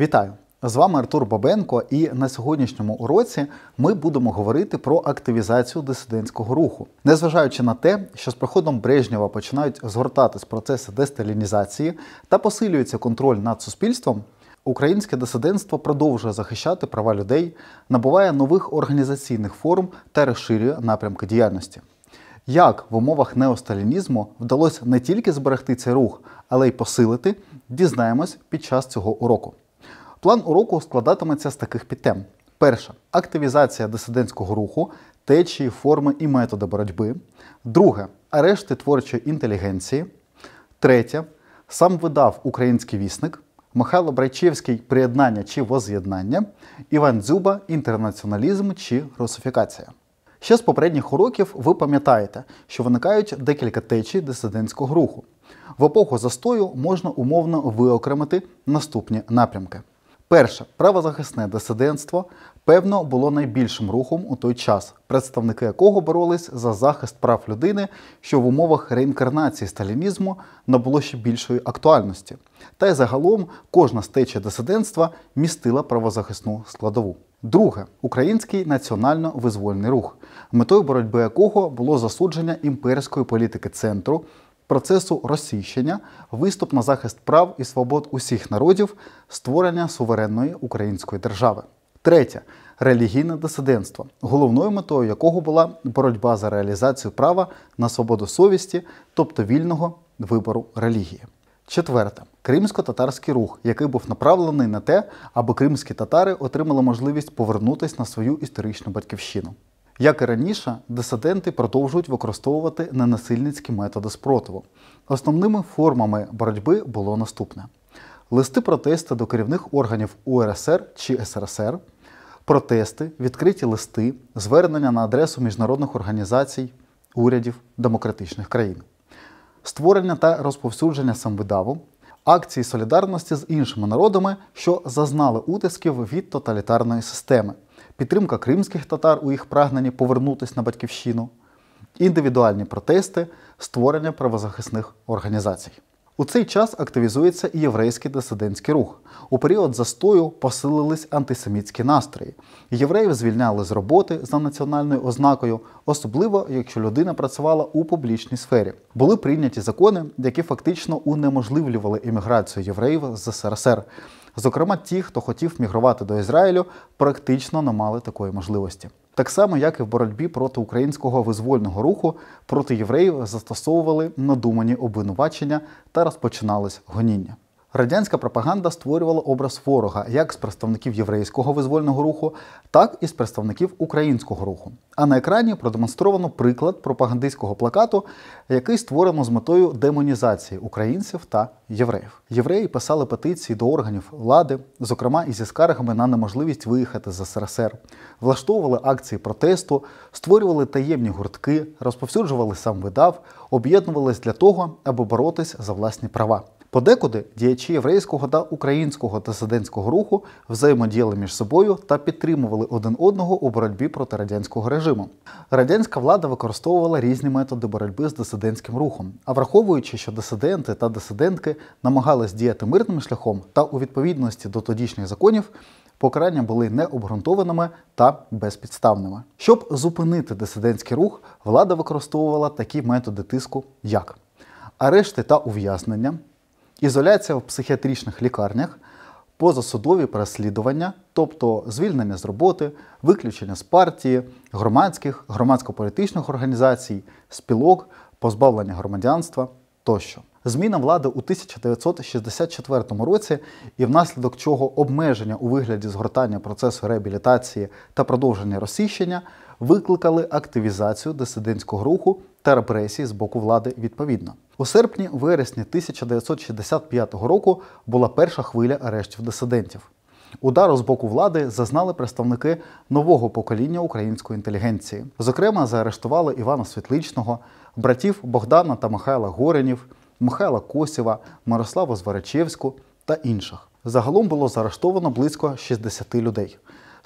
Вітаю! З вами Артур Бабенко, і на сьогоднішньому уроці ми будемо говорити про активізацію дисидентського руху, незважаючи на те, що з приходом Брежнєва починають згортатись процеси десталінізації та посилюється контроль над суспільством. Українське дисидентство продовжує захищати права людей, набуває нових організаційних форм та розширює напрямки діяльності. Як в умовах неосталінізму вдалося не тільки зберегти цей рух, але й посилити, дізнаємось під час цього уроку. План уроку складатиметься з таких підтем: перша активізація дисидентського руху, течії, форми і методи боротьби. Друге арешти творчої інтелігенції. Третє сам видав український вісник. Михайло Брайчевський приєднання чи воз'єднання, Іван Дзюба інтернаціоналізм чи русифікація. Ще з попередніх уроків ви пам'ятаєте, що виникають декілька течій дисидентського руху. В епоху застою можна умовно виокремити наступні напрямки. Перше, правозахисне дисидентство, певно, було найбільшим рухом у той час, представники якого боролись за захист прав людини, що в умовах реінкарнації сталінізму набуло ще більшої актуальності. Та й загалом кожна стеча дисидентства містила правозахисну складову. Друге український національно-визвольний рух, метою боротьби якого було засудження імперської політики центру, процесу розсіщення, виступ на захист прав і свобод усіх народів, створення суверенної української держави. Третє релігійне дисидентство, головною метою якого була боротьба за реалізацію права на свободу совісті, тобто вільного вибору релігії. Четверте кримсько-татарський рух, який був направлений на те, аби кримські татари отримали можливість повернутися на свою історичну батьківщину. Як і раніше, дисиденти продовжують використовувати ненасильницькі методи спротиву. Основними формами боротьби було наступне: листи протесту до керівних органів УРСР чи СРСР, протести, відкриті листи, звернення на адресу міжнародних організацій, урядів демократичних країн, створення та розповсюдження самвидаву, акції солідарності з іншими народами, що зазнали утисків від тоталітарної системи підтримка кримських татар у їх прагненні повернутися на батьківщину, індивідуальні протести, створення правозахисних організацій. У цей час активізується і єврейський дисидентський рух. У період застою посилились антисемітські настрої. Євреїв звільняли з роботи за національною ознакою, особливо якщо людина працювала у публічній сфері. Були прийняті закони, які фактично унеможливлювали імміграцію євреїв з СРСР. Зокрема, ті, хто хотів мігрувати до Ізраїлю, практично не мали такої можливості так само як і в боротьбі проти українського визвольного руху проти євреїв застосовували надумані обвинувачення та розпочинались гоніння. Радянська пропаганда створювала образ ворога як з представників єврейського визвольного руху, так і з представників українського руху. А на екрані продемонстровано приклад пропагандистського плакату, який створено з метою демонізації українців та євреїв. Євреї писали петиції до органів влади, зокрема і зі скаргами на неможливість виїхати з СРСР, влаштовували акції протесту, створювали таємні гуртки, розповсюджували сам видав, об'єднувались для того, аби боротись за власні права. Подекуди діячі єврейського та українського дисидентського руху взаємодіяли між собою та підтримували один одного у боротьбі проти радянського режиму. Радянська влада використовувала різні методи боротьби з дисидентським рухом, а враховуючи, що дисиденти та дисидентки намагались діяти мирним шляхом та у відповідності до тодішніх законів. Покарання були необґрунтованими та безпідставними. Щоб зупинити дисидентський рух, влада використовувала такі методи тиску, як арешти та ув'язнення, ізоляція в психіатричних лікарнях, позасудові переслідування, тобто звільнення з роботи, виключення з партії, громадських, громадсько-політичних організацій, спілок, позбавлення громадянства тощо. Зміна влади у 1964 році, і внаслідок чого обмеження у вигляді згортання процесу реабілітації та продовження розсіщення викликали активізацію дисидентського руху та репресії з боку влади відповідно. У серпні-вересні 1965 року була перша хвиля арештів дисидентів. Удару з боку влади зазнали представники нового покоління української інтелігенції. Зокрема, заарештували Івана Світличного, братів Богдана та Михайла Горенів, Михайла Косєва, Мирославу Зварачевську та інших. Загалом було заарештовано близько 60 людей.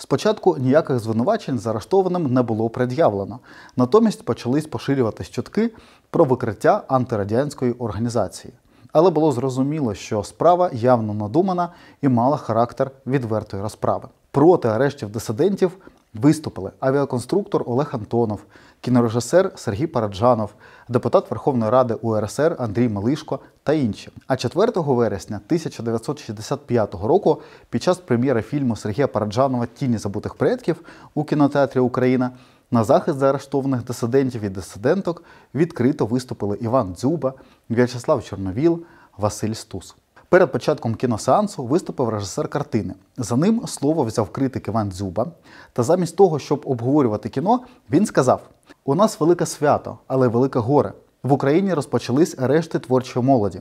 Спочатку ніяких звинувачень з арештованим не було пред'явлено. Натомість почались поширюватись чутки про викриття антирадянської організації. Але було зрозуміло, що справа явно надумана і мала характер відвертої розправи. Проти арештів дисидентів Виступили авіаконструктор Олег Антонов, кінорежисер Сергій Параджанов, депутат Верховної Ради УРСР Андрій Малишко та інші. А 4 вересня 1965 року, під час прем'єри фільму Сергія Параджанова Тіні забутих предків у кінотеатрі Україна на захист заарештованих дисидентів і дисиденток відкрито виступили Іван Дзюба, В'ячеслав Чорновіл, Василь Стус. Перед початком кіносеансу виступив режисер картини. За ним слово взяв критик Іван Дзюба. Та замість того, щоб обговорювати кіно, він сказав: у нас велике свято, але велике горе. В Україні розпочались арешти творчої молоді.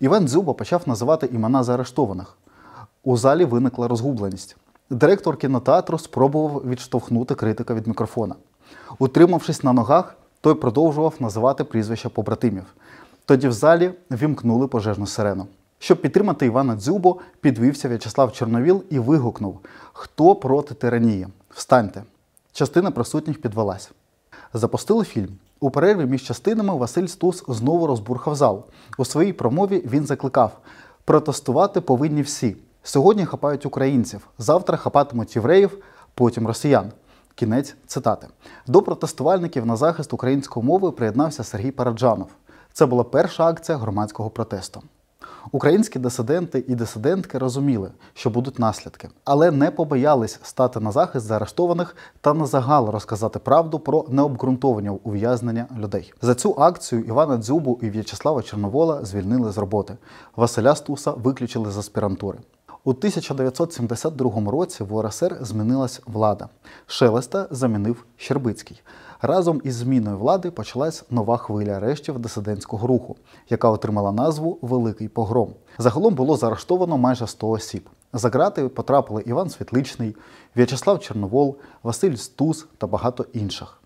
Іван Дзюба почав називати імена заарештованих. У залі виникла розгубленість. Директор кінотеатру спробував відштовхнути критика від мікрофона. Утримавшись на ногах, той продовжував називати прізвища побратимів. Тоді в залі вімкнули пожежну сирену. Щоб підтримати Івана Дзюбо, підвівся В'ячеслав Чорновіл і вигукнув: Хто проти тиранії? Встаньте! Частина присутніх підвелась. Запустили фільм. У перерві між частинами Василь Стус знову розбурхав зал. У своїй промові він закликав: протестувати повинні всі. Сьогодні хапають українців, завтра хапатимуть євреїв, потім росіян. Кінець цитати. До протестувальників на захист української мови приєднався Сергій Параджанов. Це була перша акція громадського протесту. Українські дисиденти і дисидентки розуміли, що будуть наслідки, але не побоялись стати на захист заарештованих та на загал розказати правду про необґрунтовані ув'язнення людей. За цю акцію Івана Дзюбу і В'ячеслава Чорновола звільнили з роботи. Василя Стуса виключили з аспірантури. У 1972 році в УРСР змінилась влада. Шелеста замінив Щербицький разом із зміною влади почалась нова хвиля арештів дисидентського руху, яка отримала назву Великий погром. Загалом було заарештовано майже 100 осіб. За грати потрапили Іван Світличний, В'ячеслав Чорновол, Василь Стус та багато інших.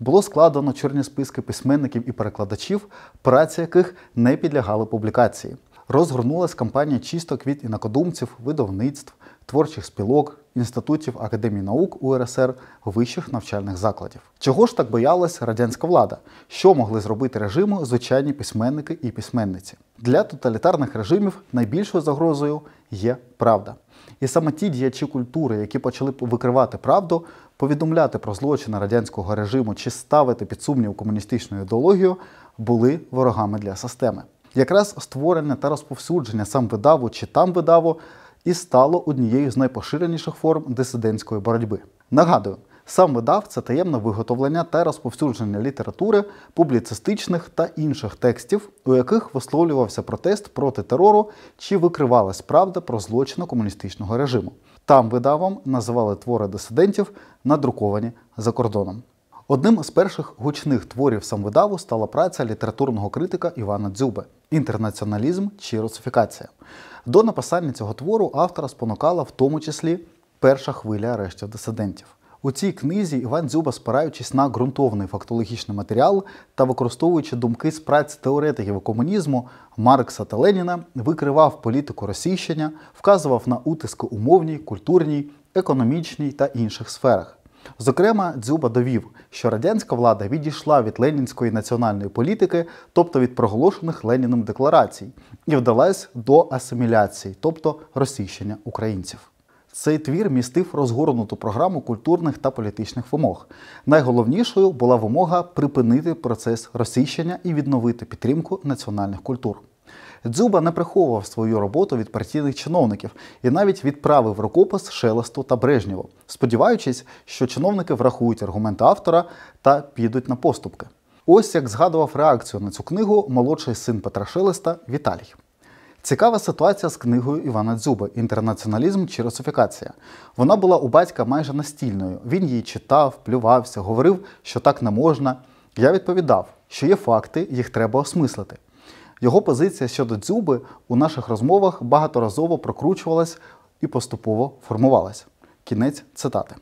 Було складено чорні списки письменників і перекладачів, праці яких не підлягали публікації. Розгорнулася кампанія чисток від інакодумців, видавництв, творчих спілок, інститутів Академії наук УРСР, вищих навчальних закладів. Чого ж так боялась радянська влада? Що могли зробити режиму звичайні письменники і письменниці? Для тоталітарних режимів найбільшою загрозою є правда. І саме ті діячі культури, які почали викривати правду, повідомляти про злочини радянського режиму чи ставити під сумнів комуністичну ідеологію, були ворогами для системи. Якраз створення та розповсюдження сам видаву чи там видаву і стало однією з найпоширеніших форм дисидентської боротьби. Нагадую, сам видав це таємне виготовлення та розповсюдження літератури, публіцистичних та інших текстів, у яких висловлювався протест проти терору чи викривалась правда про злочини комуністичного режиму. Там видавом називали твори дисидентів, надруковані за кордоном. Одним з перших гучних творів самвидаву стала праця літературного критика Івана Дзюбе Інтернаціоналізм чи русифікація. До написання цього твору автора спонукала в тому числі перша хвиля арештів дисидентів. У цій книзі Іван Дзюба, спираючись на ґрунтовний фактологічний матеріал та використовуючи думки з праць теоретиків комунізму Маркса та Леніна, викривав політику розсіщення, вказував на утиски умовній, культурній, економічній та інших сферах. Зокрема, Дзюба довів, що радянська влада відійшла від ленінської національної політики, тобто від проголошених Леніним декларацій, і вдалась до асиміляції, тобто розсіщення українців. Цей твір містив розгорнуту програму культурних та політичних вимог. Найголовнішою була вимога припинити процес розсіщення і відновити підтримку національних культур. Дзюба не приховував свою роботу від партійних чиновників і навіть відправив рукопис Шелесту та Брежнєву, сподіваючись, що чиновники врахують аргументи автора та підуть на поступки. Ось як згадував реакцію на цю книгу молодший син Петра Шелеста Віталій. Цікава ситуація з книгою Івана Дзюби Інтернаціоналізм чи русифікація». Вона була у батька майже настільною. Він її читав, плювався, говорив, що так не можна. Я відповідав, що є факти, їх треба осмислити. Його позиція щодо дзюби у наших розмовах багаторазово прокручувалась і поступово формувалась. Кінець цитати.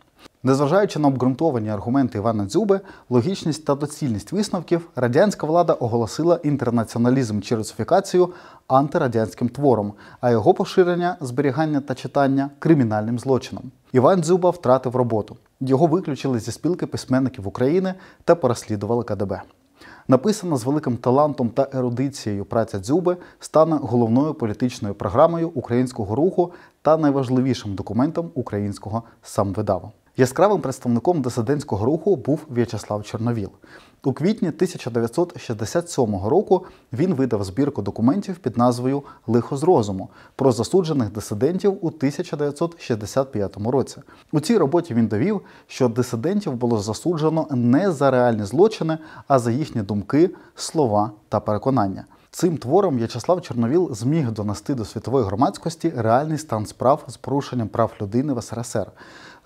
Незважаючи на обґрунтовані аргументи Івана Дзюби, логічність та доцільність висновків, радянська влада оголосила інтернаціоналізм чи русифікацію антирадянським твором, а його поширення, зберігання та читання кримінальним злочином. Іван Дзюба втратив роботу. Його виключили зі спілки письменників України та переслідували КДБ. Написана з великим талантом та ерудицією праця дзюби стане головною політичною програмою українського руху та найважливішим документом українського самвидава. Яскравим представником дисидентського руху був В'ячеслав Чорновіл. У квітні 1967 року він видав збірку документів під назвою Лихо з розуму про засуджених дисидентів у 1965 році. У цій роботі він довів, що дисидентів було засуджено не за реальні злочини, а за їхні думки, слова та переконання. Цим твором В'ячеслав Чорновіл зміг донести до світової громадськості реальний стан справ з порушенням прав людини в СРСР.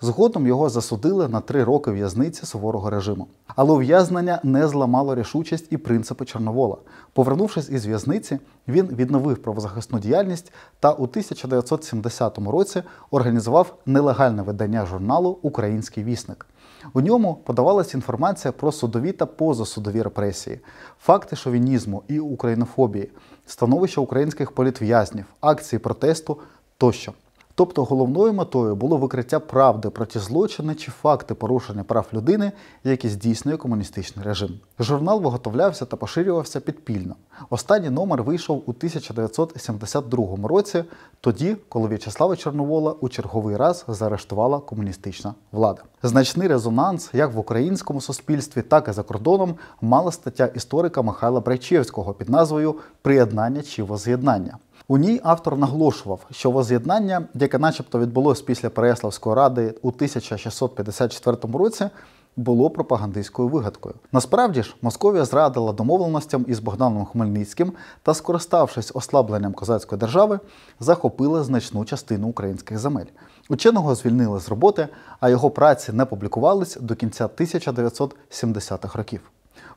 Згодом його засудили на три роки в'язниці суворого режиму. Але ув'язнення не зламало рішучість і принципи Чорновола. Повернувшись із в'язниці, він відновив правозахисну діяльність та у 1970 році організував нелегальне видання журналу Український вісник. У ньому подавалася інформація про судові та позасудові репресії, факти шовінізму і українофобії, становище українських політв'язнів, акції протесту тощо. Тобто головною метою було викриття правди про ті злочини чи факти порушення прав людини, які здійснює комуністичний режим. Журнал виготовлявся та поширювався підпільно. Останній номер вийшов у 1972 році, тоді, коли В'ячеслава Чорновола у черговий раз заарештувала комуністична влада. Значний резонанс як в українському суспільстві, так і за кордоном мала стаття історика Михайла Брайчевського під назвою Приєднання чи возз'єднання. У ній автор наголошував, що воз'єднання, яке начебто відбулось після Переяславської ради у 1654 році, було пропагандистською вигадкою. Насправді ж, Московія зрадила домовленостям із Богданом Хмельницьким та, скориставшись ослабленням козацької держави, захопила значну частину українських земель. Ученого звільнили з роботи, а його праці не публікувались до кінця 1970-х років.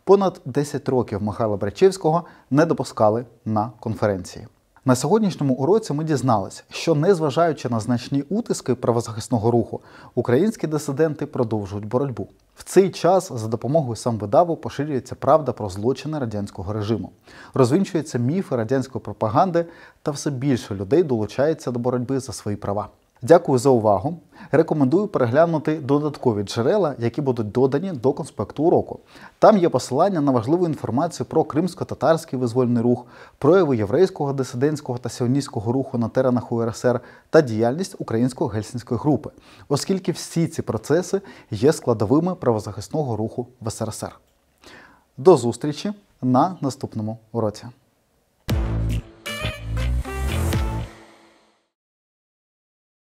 Понад 10 років Михайла Бречевського не допускали на конференції. На сьогоднішньому уроці ми дізналися, що незважаючи на значні утиски правозахисного руху, українські дисиденти продовжують боротьбу. В цей час за допомогою самвидаву поширюється правда про злочини радянського режиму, розвінчуються міфи радянської пропаганди, та все більше людей долучається до боротьби за свої права. Дякую за увагу. Рекомендую переглянути додаткові джерела, які будуть додані до конспекту уроку. Там є посилання на важливу інформацію про кримсько-татарський визвольний рух, прояви єврейського дисидентського та сіоністського руху на теренах УРСР та діяльність української гельсінської групи, оскільки всі ці процеси є складовими правозахисного руху в СРСР. До зустрічі на наступному уроці.